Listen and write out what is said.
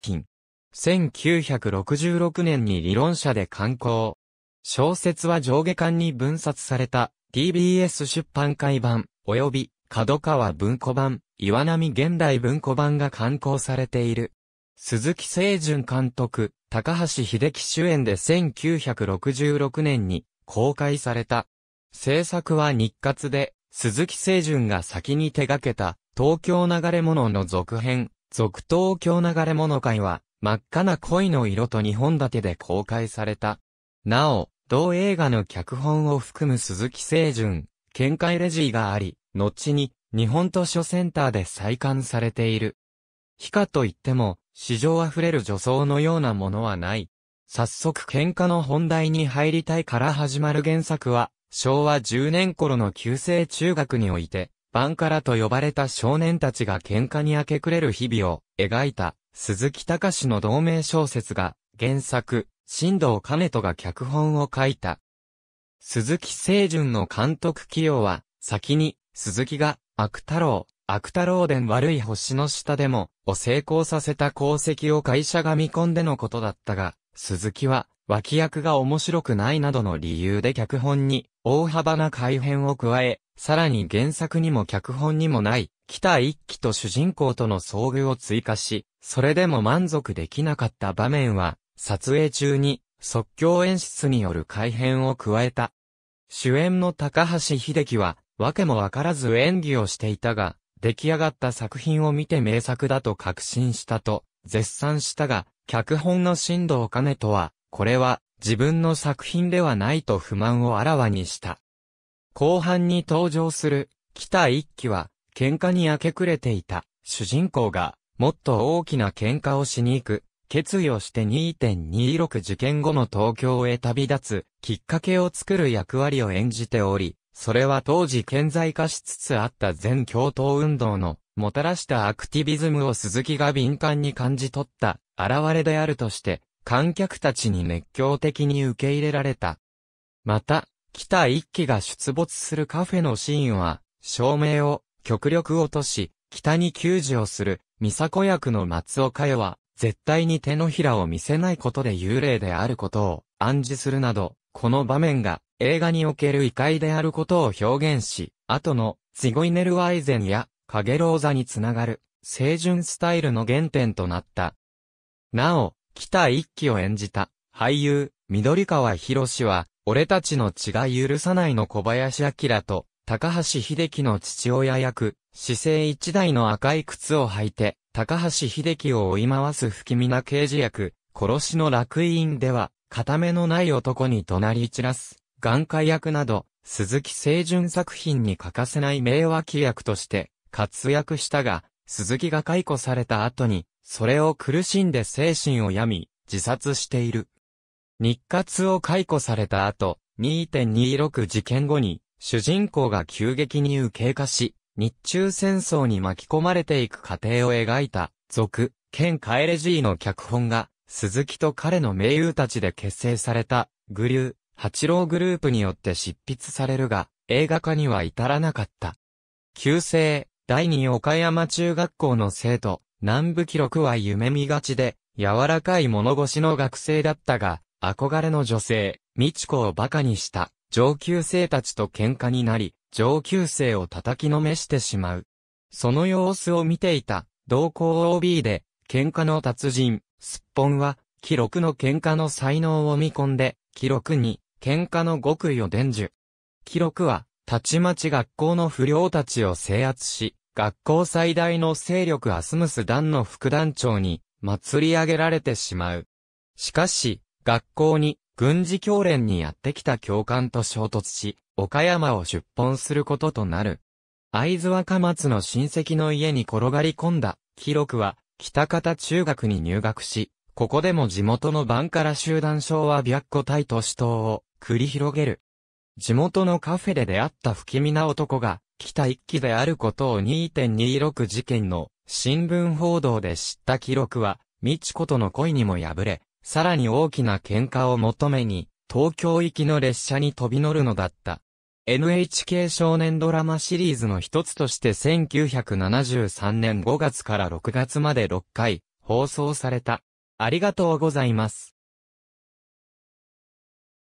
近。1966年に理論者で刊行。小説は上下巻に分冊された TBS 出版会版、及び角川文庫版、岩波現代文庫版が刊行されている。鈴木清純監督、高橋秀樹主演で1966年に公開された。制作は日活で、鈴木清純が先に手掛けた、東京流れ物の続編、続投京流れ物会は、真っ赤な恋の色と2本立てで公開された。なお、同映画の脚本を含む鈴木清純、見解レジーがあり、後に、日本図書センターで再刊されている。非かといっても、市場溢れる女装のようなものはない。早速喧嘩の本題に入りたいから始まる原作は、昭和10年頃の旧制中学において、バンカラと呼ばれた少年たちが喧嘩に明け暮れる日々を描いた鈴木隆の同名小説が原作、新藤兼人が脚本を書いた。鈴木清純の監督起用は先に鈴木が悪太郎、悪太郎伝悪い星の下でもを成功させた功績を会社が見込んでのことだったが、鈴木は脇役が面白くないなどの理由で脚本に大幅な改変を加え、さらに原作にも脚本にもない、北一騎と主人公との遭遇を追加し、それでも満足できなかった場面は、撮影中に即興演出による改変を加えた。主演の高橋秀樹は、わけもわからず演技をしていたが、出来上がった作品を見て名作だと確信したと、絶賛したが、脚本の振動兼ねとは、これは自分の作品ではないと不満をあらわにした。後半に登場する、北一騎は、喧嘩に明け暮れていた、主人公が、もっと大きな喧嘩をしに行く、決意をして2.26受験後の東京へ旅立つ、きっかけを作る役割を演じており、それは当時顕在化しつつあった全共闘運動の、もたらしたアクティビズムを鈴木が敏感に感じ取った、現れであるとして、観客たちに熱狂的に受け入れられた。また、北一輝が出没するカフェのシーンは、照明を極力落とし、北に給仕をする、三佐子役の松岡代は、絶対に手のひらを見せないことで幽霊であることを暗示するなど、この場面が映画における異界であることを表現し、後のジゴイネルワイゼンやカゲローザにつながる清純スタイルの原点となった。なお、北一輝を演じた俳優、緑川博士は俺たちの血が許さないの小林明と、高橋秀樹の父親役、姿勢一代の赤い靴を履いて、高橋秀樹を追い回す不気味な刑事役、殺しの楽園では、片目のない男に怒鳴り散らす、眼科役など、鈴木清純作品に欠かせない名脇役として、活躍したが、鈴木が解雇された後に、それを苦しんで精神を病み、自殺している。日活を解雇された後、2.26事件後に、主人公が急激に右傾化し、日中戦争に巻き込まれていく過程を描いた、続、ケン・カエレジーの脚本が、鈴木と彼の名優たちで結成された、グリュー、八郎グループによって執筆されるが、映画化には至らなかった。旧制、第二岡山中学校の生徒、南部記録は夢見がちで、柔らかい物腰の学生だったが、憧れの女性、美智子を馬鹿にした、上級生たちと喧嘩になり、上級生を叩きのめしてしまう。その様子を見ていた、同校 OB で、喧嘩の達人、すっぽんは、記録の喧嘩の才能を見込んで、記録に、喧嘩の極意を伝授。記録は、たちまち学校の不良たちを制圧し、学校最大の勢力アスムス団の副団長に、祭り上げられてしまう。しかし、学校に軍事教練にやってきた教官と衝突し、岡山を出奔することとなる。会津若松の親戚の家に転がり込んだ、記録は、北方中学に入学し、ここでも地元の番から集団昭和白虎隊と死闘を繰り広げる。地元のカフェで出会った不気味な男が、北一期であることを2.26事件の新聞報道で知った記録は、美智子との恋にも敗れ、さらに大きな喧嘩を求めに、東京行きの列車に飛び乗るのだった。NHK 少年ドラマシリーズの一つとして1973年5月から6月まで6回放送された。ありがとうございます。